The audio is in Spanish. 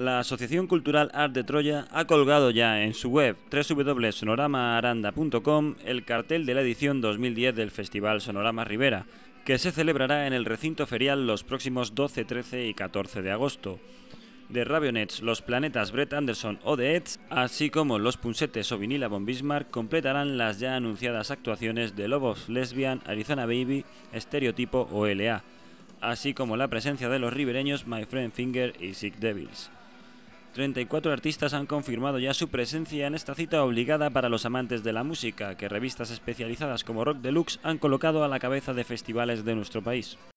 La Asociación Cultural Art de Troya ha colgado ya en su web www.sonoramaaranda.com el cartel de la edición 2010 del Festival Sonorama Rivera, que se celebrará en el recinto ferial los próximos 12, 13 y 14 de agosto. De Rabionets, los planetas Brett Anderson o The Edge, así como los punsetes o vinila von completarán las ya anunciadas actuaciones de Lobos Lesbian, Arizona Baby, Estereotipo o LA, así como la presencia de los ribereños My Friend Finger y Sick Devils. 34 artistas han confirmado ya su presencia en esta cita obligada para los amantes de la música, que revistas especializadas como Rock Deluxe han colocado a la cabeza de festivales de nuestro país.